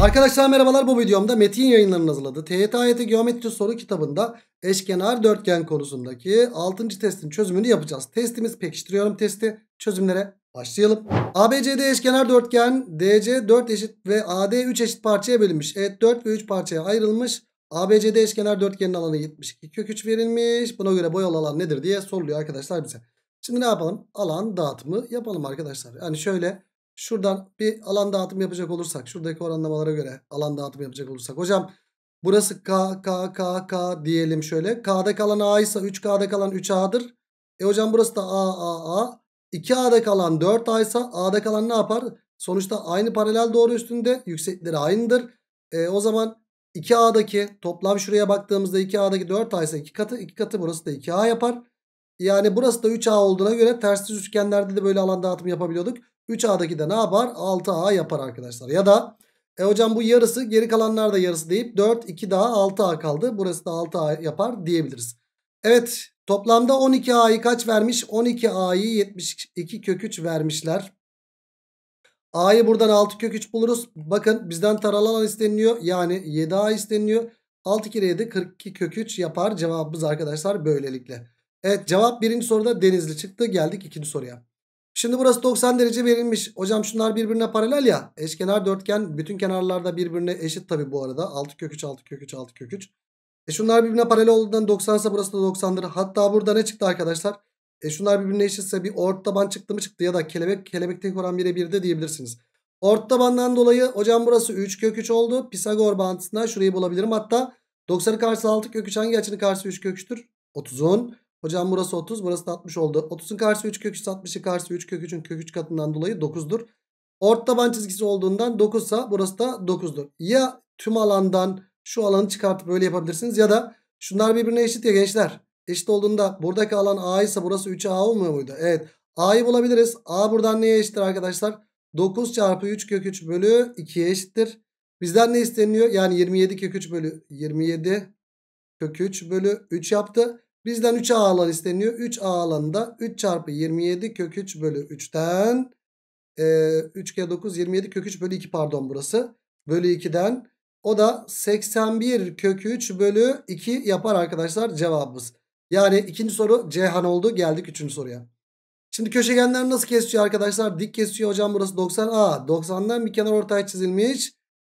Arkadaşlar merhabalar bu videomda Metin yayınlarının hazırladığı TYT AYT Geometri Soru kitabında eşkenar dörtgen konusundaki 6. testin çözümünü yapacağız. Testimiz pekiştiriyorum testi çözümlere başlayalım. ABCD eşkenar dörtgen DC 4 eşit ve AD 3 eşit parçaya bölünmüş. Evet 4 ve 3 parçaya ayrılmış. ABCD eşkenar dörtgenin alanı 72 kök 3 verilmiş. Buna göre boyalı alan nedir diye soruluyor arkadaşlar bize. Şimdi ne yapalım? Alan dağıtımı yapalım arkadaşlar. Yani şöyle Şuradan bir alan dağıtım yapacak olursak. Şuradaki oranlamalara göre alan dağıtım yapacak olursak. Hocam burası K, K, K, K diyelim şöyle. K'da kalan A ise 3K'da kalan 3A'dır. E hocam burası da A, A, A. 2A'da kalan 4A ise A'da kalan ne yapar? Sonuçta aynı paralel doğru üstünde. Yüksekleri aynıdır. E, o zaman 2A'daki toplam şuraya baktığımızda 2A'daki 4A ise 2 katı. 2 katı burası da 2A yapar. Yani burası da 3A olduğuna göre ters düz üçgenlerde de böyle alan dağıtımı yapabiliyorduk. 3A'daki de ne yapar? 6A yapar arkadaşlar. Ya da e hocam bu yarısı geri kalanlar da yarısı deyip 4 2 daha 6A kaldı. Burası da 6A yapar diyebiliriz. Evet toplamda 12A'yı kaç vermiş? 12A'yı 72 kök 3 vermişler. A'yı buradan 6 kök 3 buluruz. Bakın bizden taralan isteniliyor. Yani 7A isteniliyor. 6 kere 7 42 kök 3 yapar cevabımız arkadaşlar böylelikle. Evet cevap birinci soruda Denizli çıktı. Geldik ikinci soruya. Şimdi burası 90 derece verilmiş. Hocam şunlar birbirine paralel ya. Eşkenar dörtgen bütün kenarlarda birbirine eşit tabi bu arada. 6 kök 3 6 kök 3 6 kök 3. E şunlar birbirine paralel olduğundan 90 ise burası da 90'dır. Hatta burada ne çıktı arkadaşlar? E şunlar birbirine eşitse bir ort taban çıktı mı çıktı ya da kelebek kelebek tek oran 1'e 1 diyebilirsiniz. Ort tabandan dolayı hocam burası 3 kök 3 oldu. Pisagor bağıntısından şurayı bulabilirim. Hatta 90'ın karşısı 6 kök 3 hangi açının karşısı 3 kök 3'tür? 30'un. Hocam burası 30 burası da 60 oldu. 30'un karşısı 3 kök 3 60'ın karşısı 3 kök 3'ün kök 3 katından dolayı 9'dur. Ort taban çizgisi olduğundan 9 sa burası da 9'dur. Ya tüm alandan şu alanı çıkartıp böyle yapabilirsiniz ya da şunlar birbirine eşit ya gençler. Eşit olduğunda buradaki alan A ise burası 3A olmuyor muydu? Evet. A'yı bulabiliriz. A buradan neye eşittir arkadaşlar? 9 çarpı 3 kök 3 bölü 2'ye eşittir. Bizden ne isteniyor? Yani 27 kök 3 bölü 27 kök 3 bölü 3 yaptı. Bizden 3A alan isteniyor. 3A alanında 3 çarpı 27 kök 3 bölü 3'ten e, 3 kere 9 27 kök 3 bölü 2 pardon burası. Bölü 2'den o da 81 kök 3 bölü 2 yapar arkadaşlar cevabımız. Yani ikinci soru Cihan oldu. Geldik üçüncü soruya. Şimdi köşegenler nasıl kesiyor arkadaşlar? Dik kesiyor hocam burası 90. A 90'dan bir kenar ortaya çizilmiş.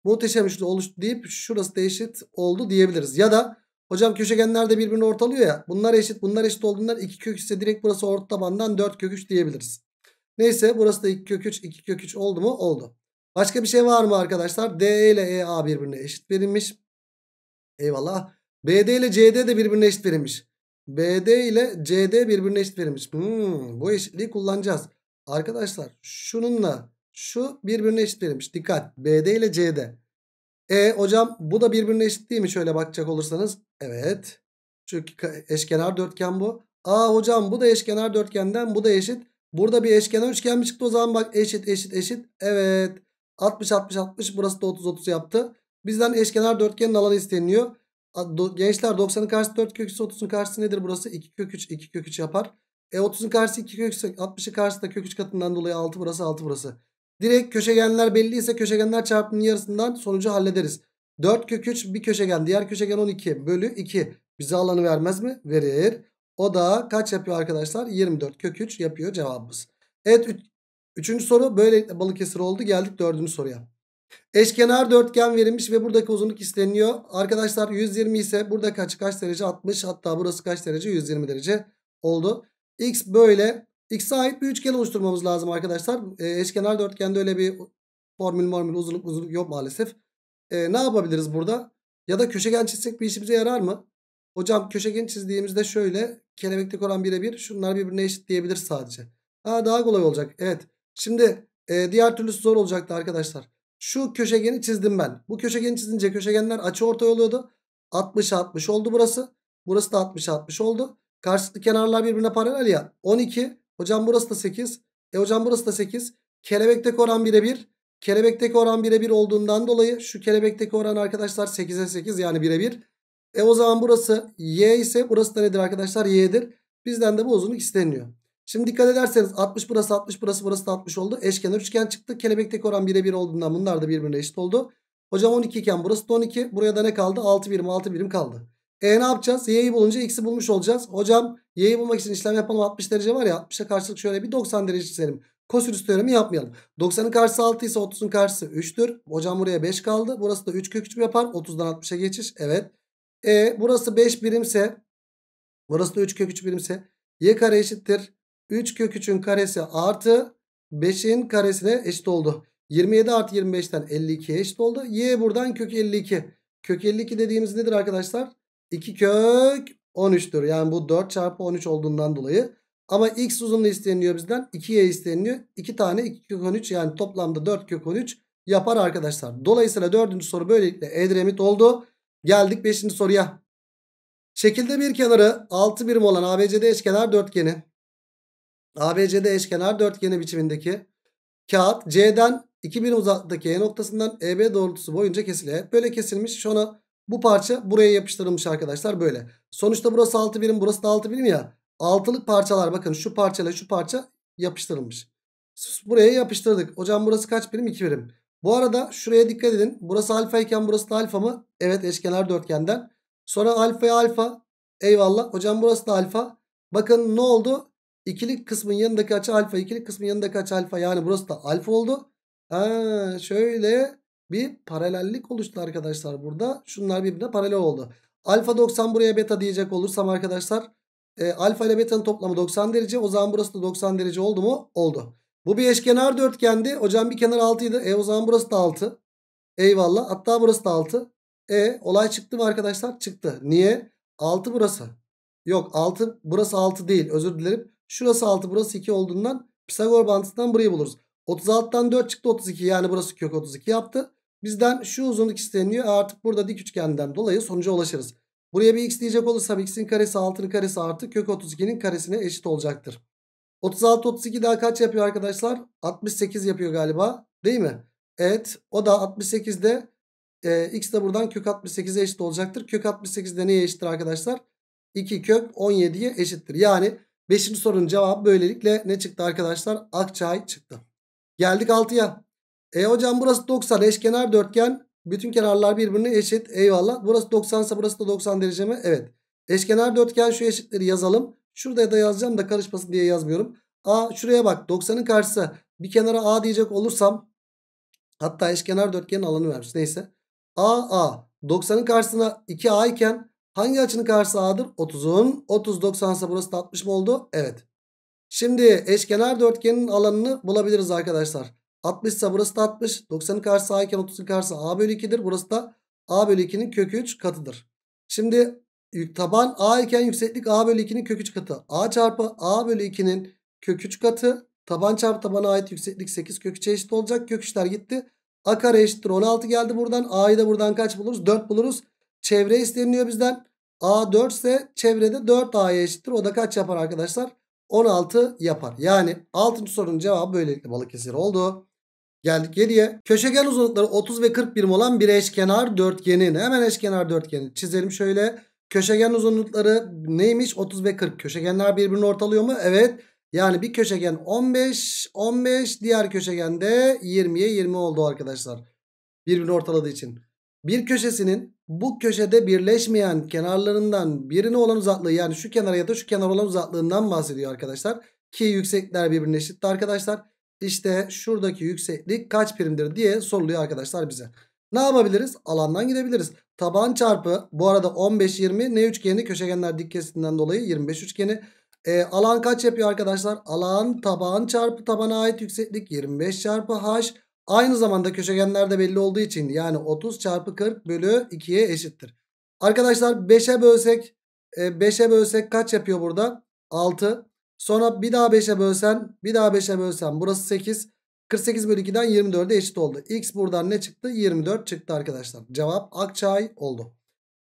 Muhteşem üçlü oluştu deyip şurası da eşit oldu diyebiliriz. Ya da Hocam köşegenler de birbirini ortalıyor ya. Bunlar eşit bunlar eşit olduğundan 2 kök 3 ise direkt burası orta tabandan 4 kök 3 diyebiliriz. Neyse burası da 2 kök 3 2 kök 3 oldu mu? Oldu. Başka bir şey var mı arkadaşlar? DE ile EA birbirine eşit verilmiş. Eyvallah. BD ile CD de birbirine eşit verilmiş. BD ile CD birbirine eşit verilmiş. Hmm, bu eşitliği kullanacağız. Arkadaşlar şununla şu birbirine eşit verilmiş. Dikkat. BD ile CD. E hocam bu da birbirine eşit değil mi? Şöyle bakacak olursanız. Evet. Çünkü eşkenar dörtgen bu. Aa hocam bu da eşkenar dörtgenden bu da eşit. Burada bir eşkenar üçgen mi çıktı o zaman bak eşit eşit eşit. Evet. 60 60 60 burası da 30 30 yaptı. Bizden eşkenar dörtgenin alanı isteniyor. Gençler 90'ın karşısı 4 kök 30'un karşısı nedir burası? 2 kök 3 2 kök 3 yapar. E 30'un karşısı 2 kök 60'ın karşısı da kök 3 katından dolayı 6 burası 6 burası. Direkt köşegenler belliyse köşegenler çarpımının yarısından sonucu hallederiz. 4 kök 3 bir köşegen diğer köşegen 12 bölü 2 bize alanı vermez mi? Verir. O da kaç yapıyor arkadaşlar? 24 kök 3 yapıyor cevabımız. Evet üç, üçüncü soru böyle Balıkesir oldu. Geldik dördüncü soruya. Eşkenar dörtgen verilmiş ve buradaki uzunluk isteniyor. Arkadaşlar 120 ise burada kaç kaç derece? 60 hatta burası kaç derece? 120 derece oldu. X böyle X'e ait bir üçgen oluşturmamız lazım arkadaşlar. E, eşkenar dörtgende öyle bir formül formül uzunluk uzunluk yok maalesef e, ne yapabiliriz burada? Ya da köşegen çizsek bir işimize yarar mı? Hocam köşegen çizdiğimizde şöyle kelebeklik oran birebir şunlar birbirine eşit diyebilir sadece. Ha, daha kolay olacak. Evet. Şimdi e, diğer türlüsü zor olacaktı arkadaşlar. Şu köşegeni çizdim ben. Bu köşegeni çizince köşegenler açı ortay oluyordu. 60 60 oldu burası. Burası da 60 60 oldu. Karşılıklı kenarlar birbirine paralel ya. 12. Hocam burası da 8. E hocam burası da 8. Kelebekte oran birebir. Kelebekteki oran birebir olduğundan dolayı şu kelebekteki oran arkadaşlar 8'e 8 yani birebir. E o zaman burası y ise burası da nedir arkadaşlar? y'dir. Bizden de bu uzunluk isteniyor. Şimdi dikkat ederseniz 60 burası 60 burası burası da 60 oldu. Eşkenar üçgen çıktı. Kelebekteki oran birebir olduğundan bunlar da birbirine eşit oldu. Hocam 12 iken burası da 12. Buraya da ne kaldı? 6 birim 6 birim kaldı. E ne yapacağız? Y'yi bulunca x'i bulmuş olacağız. Hocam y'yi bulmak için işlem yapalım. 60 derece var ya 60'a karşılık şöyle bir 90 derece çizelim. Kosinüs teoremi yapmayalım. 90'ın karşısı 6 ise 30'un karşısı 3'tür. Hocam buraya 5 kaldı. Burası da 3 kök 3 yapar. 30'dan 60'a geçiş. Evet. E burası 5 birimse burası da 3 kök 3 birimse y kare eşittir. 3 kök 3'ün karesi artı 5'in karesine eşit oldu. 27 artı 25'ten 52'ye eşit oldu. Y buradan kök 52. Kök 52 dediğimiz nedir arkadaşlar? 2 kök 13'tür. Yani bu 4 çarpı 13 olduğundan dolayı ama x uzunluğu isteniyor bizden. 2y isteniyor. 2 tane 2 kök 13 yani toplamda 4 kök 13 yapar arkadaşlar. Dolayısıyla 4. soru böylelikle edremit oldu. Geldik 5. soruya. Şekilde bir kenarı 6 birim olan ABCD eşkenar dörtgeni. ABCD eşkenar dörtgeni biçimindeki kağıt C'den 2 birim uzaklıktaki E noktasından EB doğrultusu boyunca kesiliyor. E. Böyle kesilmiş. Sonra bu parça buraya yapıştırılmış arkadaşlar böyle. Sonuçta burası 6 birim burası da 6 birim ya. Altılık parçalar bakın şu parçayla şu parça yapıştırılmış. Buraya yapıştırdık. Hocam burası kaç birim? 2 birim. Bu arada şuraya dikkat edin. Burası alfa iken burası da alfa mı? Evet eşkenar dörtgenden. Sonra alfaya alfa. Eyvallah. Hocam burası da alfa. Bakın ne oldu? İkilik kısmın yanındaki açı alfa. ikilik kısmın yanındaki açı alfa. Yani burası da alfa oldu. Ha, şöyle bir paralellik oluştu arkadaşlar burada. Şunlar birbirine paralel oldu. Alfa 90 buraya beta diyecek olursam arkadaşlar. E, alfa ile beta'nın toplamı 90 derece. O zaman burası da 90 derece oldu mu? Oldu. Bu bir eşkenar dörtgendi. Hocam bir kenar 6'ydı. E o zaman burası da 6. Eyvallah. Hatta burası da 6. E olay çıktı mı arkadaşlar? Çıktı. Niye? 6 burası. Yok 6 burası 6 değil. Özür dilerim. Şurası 6 burası 2 olduğundan Pisagor bantısından burayı buluruz. 36'dan 4 çıktı 32 yani burası kök 32 yaptı. Bizden şu uzunluk isteniyor. E, artık burada dik üçgenden dolayı sonuca ulaşırız. Buraya bir x diyecek olursam x'in karesi 6'nın karesi artı kök 32'nin karesine eşit olacaktır. 36 32 daha kaç yapıyor arkadaşlar? 68 yapıyor galiba değil mi? Evet o da 68'de e, x de buradan kök 68'e eşit olacaktır. Kök 68'de neye eşittir arkadaşlar? 2 kök 17'ye eşittir. Yani 5. sorunun cevabı böylelikle ne çıktı arkadaşlar? Akçay çıktı. Geldik 6'ya. E hocam burası 90 eşkenar dörtgen. Bütün kenarlar birbirine eşit. Eyvallah. Burası 90 ise burası da 90 derece mi? Evet. Eşkenar dörtgen şu eşitleri yazalım. Şurada da yazacağım da karışmasın diye yazmıyorum. A şuraya bak 90'ın karşısı. Bir kenara A diyecek olursam hatta eşkenar dörtgenin alanı vermiş. Neyse. A A 90'ın karşısına 2A iken hangi açının karşısı A'dır? 30'un. 30 90 ise burası da 60 mı oldu? Evet. Şimdi eşkenar dörtgenin alanını bulabiliriz arkadaşlar. 60 ise burası da 60. 90'ın karşısı A iken 30'un karşısı A bölü 2'dir. Burası da A bölü 2'nin kökü 3 katıdır. Şimdi taban A iken yükseklik A bölü 2'nin kökü 3 katı. A çarpı A bölü 2'nin kökü 3 katı. Taban çarpı tabana ait yükseklik 8 kökü 3'e eşit olacak. Kök 3'ler gitti. A kare eşittir 16 geldi buradan. A'yı da buradan kaç buluruz? 4 buluruz. Çevre isteniliyor bizden. A 4 ise çevrede 4 A'ya eşittir. O da kaç yapar arkadaşlar? 16 yapar. Yani 6. sorunun cevabı böylelikle Balıkesir oldu. Geldik geriye. Köşegen uzunlukları 30 ve 40 birim olan bir eşkenar dörtgenini. Hemen eşkenar dörtgeni çizelim şöyle. Köşegen uzunlukları neymiş? 30 ve 40. Köşegenler birbirini ortalıyor mu? Evet. Yani bir köşegen 15, 15. Diğer köşegen de 20'ye 20 oldu arkadaşlar. Birbirini ortaladığı için. Bir köşesinin bu köşede birleşmeyen kenarlarından birine olan uzaklığı yani şu kenara ya da şu kenara olan uzaklığından bahsediyor arkadaşlar. Ki yüksekler birbirine eşitti arkadaşlar. İşte şuradaki yükseklik kaç birimdir diye soruluyor arkadaşlar bize. Ne yapabiliriz? Alandan gidebiliriz. Taban çarpı bu arada 15-20 ne üçgeni? Köşegenler dik kesitinden dolayı 25 üçgeni. E, alan kaç yapıyor arkadaşlar? Alan taban çarpı tabana ait yükseklik 25 çarpı h. Aynı zamanda köşegenler de belli olduğu için yani 30 çarpı 40 bölü 2'ye eşittir. Arkadaşlar 5'e bölsek 5'e bölsek kaç yapıyor burada? 6. Sonra bir daha 5'e bölsen bir daha 5'e bölsen burası 8. 48 bölü 2'den 24'e eşit oldu. X buradan ne çıktı? 24 çıktı arkadaşlar. Cevap Akçay oldu.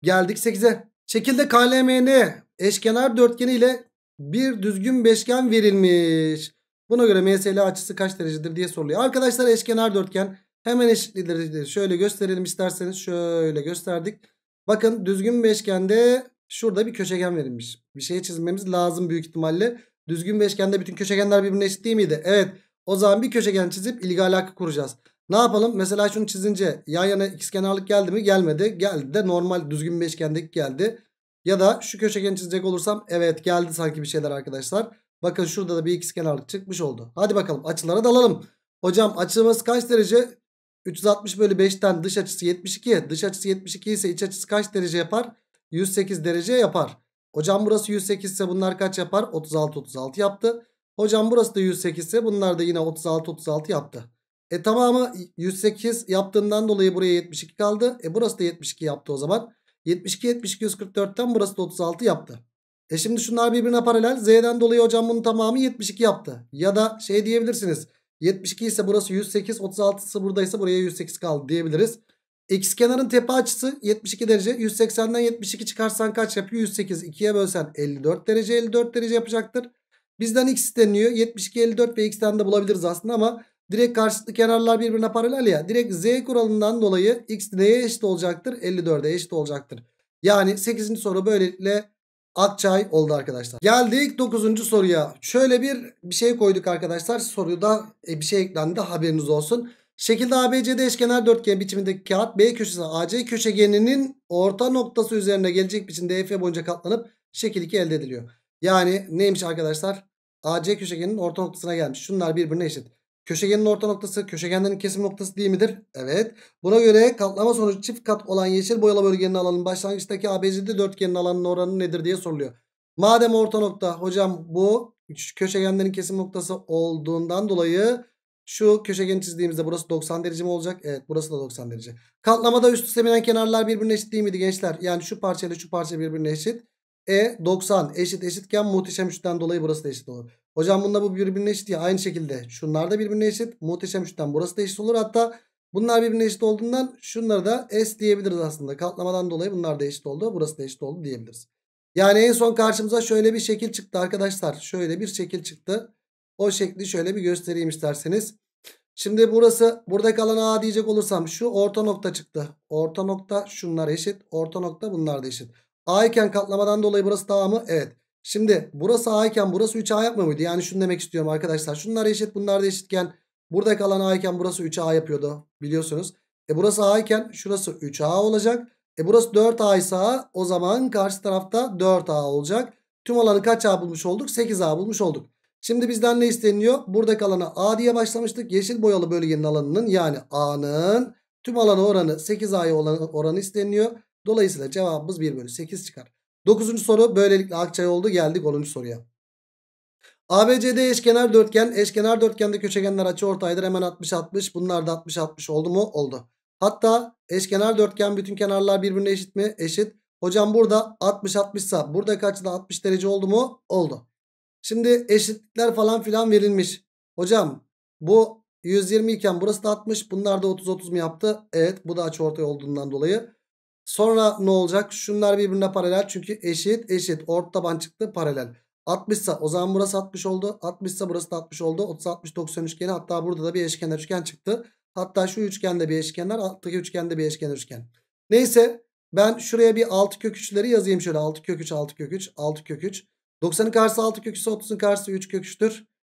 Geldik 8'e. Şekilde KLMN eşkenar dörtgeni ile bir düzgün beşgen verilmiş. Buna göre MSL açısı kaç derecedir diye soruluyor. Arkadaşlar eşkenar dörtgen hemen eşitlidir. Şöyle gösterelim isterseniz. Şöyle gösterdik. Bakın düzgün beşgende şurada bir köşegen verilmiş. Bir şey çizmemiz lazım büyük ihtimalle. Düzgün beşgende bütün köşegenler birbirine eşit değil miydi? Evet. O zaman bir köşegen çizip ilgi alakı kuracağız. Ne yapalım? Mesela şunu çizince yan yana ikizkenarlık geldi mi? Gelmedi. Geldi de normal düzgün beşgendeki geldi. Ya da şu köşegeni çizecek olursam evet geldi sanki bir şeyler arkadaşlar. Bakın şurada da bir ikizkenarlık çıkmış oldu. Hadi bakalım açılara dalalım. Hocam açımız kaç derece? 360 bölü 5'ten dış açısı 72. Dış açısı 72 ise iç açısı kaç derece yapar? 108 derece yapar. Hocam burası 108 ise bunlar kaç yapar? 36 36 yaptı. Hocam burası da 108 ise bunlar da yine 36 36 yaptı. E tamamı 108 yaptığından dolayı buraya 72 kaldı. E burası da 72 yaptı o zaman. 72 72 144'ten burası da 36 yaptı. E şimdi şunlar birbirine paralel. Z'den dolayı hocam bunun tamamı 72 yaptı. Ya da şey diyebilirsiniz. 72 ise burası 108 36 ise buradaysa buraya 108 kaldı diyebiliriz. X kenarın tepe açısı 72 derece. 180'den 72 çıkarsan kaç yapıyor? 108. 2'ye bölsen 54 derece 54 derece yapacaktır. Bizden x isteniyor. 72, 54 ve x'ten de bulabiliriz aslında ama direkt karşılıklı kenarlar birbirine paralel ya. Direkt z kuralından dolayı x neye eşit olacaktır? 54'e eşit olacaktır. Yani 8. soru böylelikle Akçay oldu arkadaşlar. Geldik 9. soruya. Şöyle bir bir şey koyduk arkadaşlar. Soruda e, bir şey eklendi haberiniz olsun. Şekilde ABCD eşkenar dörtgen biçimindeki kağıt B köşesine AC köşegeninin orta noktası üzerine gelecek biçimde EF boyunca katlanıp şekil 2 elde ediliyor. Yani neymiş arkadaşlar? AC köşegenin orta noktasına gelmiş. Şunlar birbirine eşit. Köşegenin orta noktası köşegenlerin kesim noktası değil midir? Evet. Buna göre katlama sonucu çift kat olan yeşil boyalı bölgenin alanının başlangıçtaki ABCD dörtgenin alanının oranı nedir diye soruluyor. Madem orta nokta hocam bu köşegenlerin kesim noktası olduğundan dolayı şu köşegen çizdiğimizde burası 90 derece mi olacak? Evet burası da 90 derece. Katlamada üst üste binen kenarlar birbirine eşit değil miydi gençler? Yani şu parça şu parça birbirine eşit. E 90 eşit eşitken muhteşem üçten dolayı burası da eşit olur. Hocam bunda bu birbirine eşit ya. Aynı şekilde şunlar da birbirine eşit. Muhteşem üçten burası da eşit olur. Hatta bunlar birbirine eşit olduğundan şunları da S diyebiliriz aslında. Katlamadan dolayı bunlar da eşit oldu. Burası da eşit oldu diyebiliriz. Yani en son karşımıza şöyle bir şekil çıktı arkadaşlar. Şöyle bir şekil çıktı. O şekli şöyle bir göstereyim isterseniz. Şimdi burası burada kalan A diyecek olursam şu orta nokta çıktı. Orta nokta şunlar eşit. Orta nokta bunlar da eşit. A iken katlamadan dolayı burası da A mı? Evet. Şimdi burası A iken burası 3A yapmıyor muydu? Yani şunu demek istiyorum arkadaşlar. Şunlar eşit bunlar da eşitken burada kalan A iken burası 3A yapıyordu biliyorsunuz. E burası A iken şurası 3A olacak. E burası 4A ise o zaman karşı tarafta 4A olacak. Tüm alanı kaç A bulmuş olduk? 8A bulmuş olduk. Şimdi bizden ne isteniyor? Buradaki kalana A diye başlamıştık. Yeşil boyalı bölgenin alanının yani A'nın tüm alanı oranı 8A'ya olan oranı isteniyor. Dolayısıyla cevabımız 1 bölü 8 çıkar. 9. soru böylelikle Akçay oldu. Geldik 10. soruya. ABCD eşkenar dörtgen. Eşkenar dörtgende köşegenler açı ortaydır. Hemen 60-60. Bunlar da 60-60 oldu mu? Oldu. Hatta eşkenar dörtgen bütün kenarlar birbirine eşit mi? Eşit. Hocam burada 60-60 ise buradaki kaçta 60 derece oldu mu? Oldu. Şimdi eşitlikler falan filan verilmiş. Hocam bu 120 iken burası da 60. Bunlar da 30-30 mu yaptı? Evet bu da açıortay olduğundan dolayı. Sonra ne olacak? Şunlar birbirine paralel. Çünkü eşit eşit. Orta taban çıktı paralel. 60 ise o zaman burası 60 oldu. 60 ise burası da 60 oldu. 30 60 90 üçgeni hatta burada da bir eşkenar üçgen çıktı. Hatta şu üçgende bir eşkenar, alttaki üçgende bir eşkenar üçgen. Neyse ben şuraya bir 6 kök 3'leri yazayım şöyle. 6 kök 3 6 kök 3 6 kök 3. 90'ın karşısı 6 kök 30'un karşısı 3 kök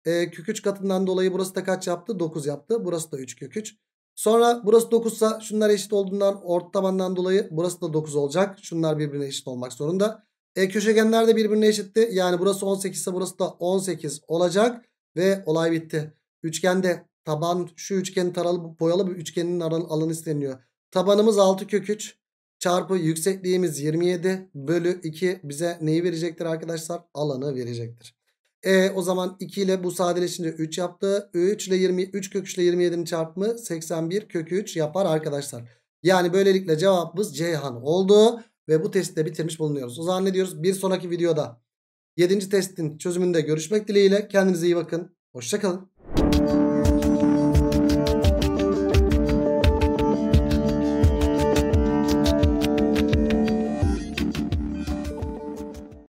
E, kök 3 katından dolayı burası da kaç yaptı? 9 yaptı. Burası da 3 kök 3. Sonra burası 9 ise şunlar eşit olduğundan orta tabandan dolayı burası da 9 olacak. Şunlar birbirine eşit olmak zorunda. E köşegenler de birbirine eşitti. Yani burası 18 ise burası da 18 olacak. Ve olay bitti. Üçgende taban şu üçgenin taralı boyalı bir üçgenin alanı isteniyor. Tabanımız 6 kök 3 çarpı yüksekliğimiz 27 bölü 2 bize neyi verecektir arkadaşlar? Alanı verecektir. E o zaman 2 ile bu sadeleşince 3 yaptı. 3 ile 20 3 kök 3 ile 27'nin çarpımı 81 kök 3 yapar arkadaşlar. Yani böylelikle cevabımız Ceyhan oldu ve bu testi de bitirmiş bulunuyoruz. O zaman ne diyoruz? Bir sonraki videoda 7. testin çözümünde görüşmek dileğiyle kendinize iyi bakın. Hoşçakalın.